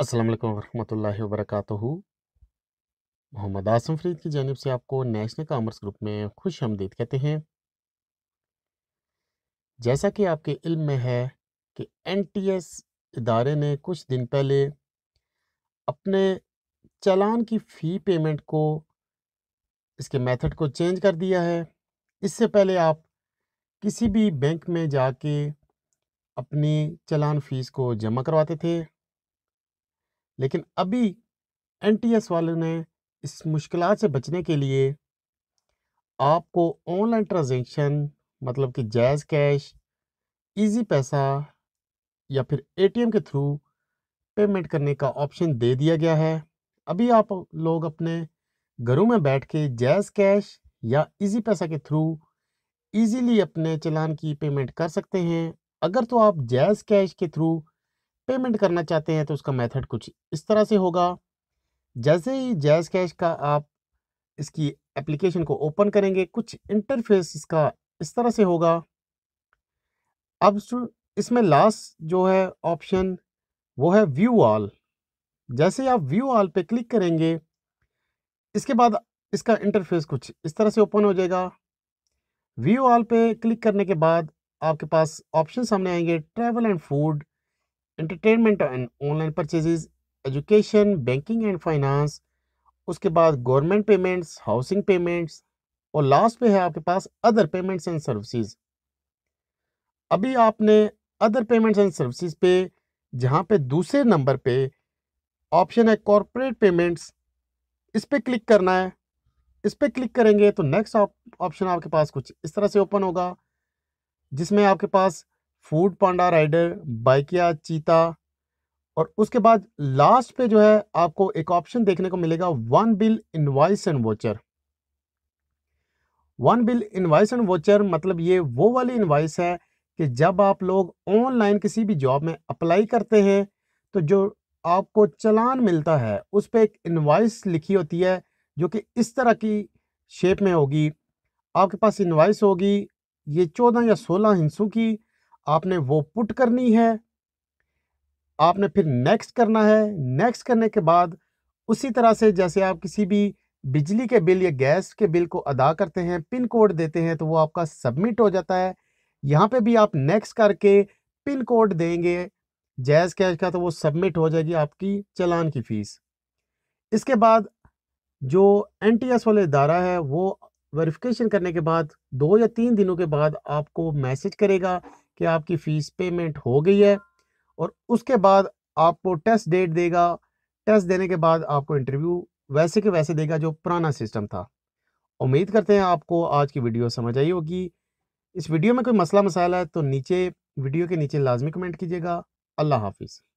असलम वालेकुम वरक मोहम्मद आसम फरीद की जानब से आपको नेशनल कामर्स ग्रुप में खुश आमदीद कहते हैं जैसा कि आपके इल्म में है कि एनटीएस इदारे ने कुछ दिन पहले अपने चालान की फ़ी पेमेंट को इसके मेथड को चेंज कर दिया है इससे पहले आप किसी भी बैंक में जाके अपनी चलान फ़ीस को जमा करवाते थे लेकिन अभी एनटीएस वालों ने इस मुश्किल से बचने के लिए आपको ऑनलाइन ट्रांजेक्शन मतलब कि जैज़ कैश इजी पैसा या फिर एटीएम के थ्रू पेमेंट करने का ऑप्शन दे दिया गया है अभी आप लोग अपने घरों में बैठ के जैज़ कैश या इजी पैसा के थ्रू इजीली अपने चलान की पेमेंट कर सकते हैं अगर तो आप जायज़ कैश के थ्रू पेमेंट करना चाहते हैं तो उसका मेथड कुछ इस तरह से होगा जैसे ही जैज कैश का आप इसकी एप्लीकेशन को ओपन करेंगे कुछ इंटरफेस इसका इस तरह से होगा अब इसमें लास्ट जो है ऑप्शन वो है व्यू ऑल जैसे आप व्यू ऑल पे क्लिक करेंगे इसके बाद इसका इंटरफेस कुछ इस तरह से ओपन हो जाएगा व्यू ऑल पे क्लिक करने के बाद आपके पास ऑप्शन सामने आएंगे travel and food entertainment and online purchases education banking and finance उसके बाद गवर्नमेंट पेमेंट्स हाउसिंग पेमेंट्स और लास्ट पे है आपके पास अदर पेमेंट्स एंड सर्विसेज अभी आपने अदर पेमेंट्स एंड सर्विसेज पे जहाँ पे दूसरे नंबर पे ऑप्शन है कॉरपोरेट पेमेंट्स इस पर क्लिक करना है इस पर क्लिक करेंगे तो नेक्स्ट ऑप्शन आप, आपके पास कुछ इस तरह से ओपन होगा जिसमें आपके पास Foodpanda rider Bykea Cheetay और उसके बाद लास्ट पे जो है आपको एक ऑप्शन देखने को मिलेगा one bill invoice and voucher one bill invoice and voucher मतलब ये वो वाली इन्वाइस है कि जब आप लोग ऑनलाइन किसी भी जॉब में अप्लाई करते हैं तो जो आपको चलान मिलता है उस पर एक इन्वाइस लिखी होती है जो कि इस तरह की शेप में होगी आपके पास इन्वाइस होगी ये चौदह या सोलह हिंसों की आपने वो पुट करनी है आपने फिर नेक्स्ट करना है नेक्स्ट करने के बाद उसी तरह से जैसे आप किसी भी बिजली के बिल या गैस के बिल को अदा करते हैं पिन कोड देते हैं तो वो आपका सबमिट हो जाता है यहाँ पे भी आप नेक्स्ट करके पिन कोड देंगे जैज़ कैश का तो वो सबमिट हो जाएगी आपकी चलान की फ़ीस इसके बाद जो एन टी एस वाले इदारा है वो वेरिफिकेशन करने के बाद दो या तीन दिनों के बाद आपको मैसेज करेगा कि आपकी फ़ीस पेमेंट हो गई है और उसके बाद आपको टेस्ट डेट देगा टेस्ट देने के बाद आपको इंटरव्यू वैसे के वैसे देगा जो पुराना सिस्टम था उम्मीद करते हैं आपको आज की वीडियो समझ आई होगी इस वीडियो में कोई मसला मसाला है तो नीचे वीडियो के नीचे लाजमी कमेंट कीजिएगा अल्लाह हाफिज़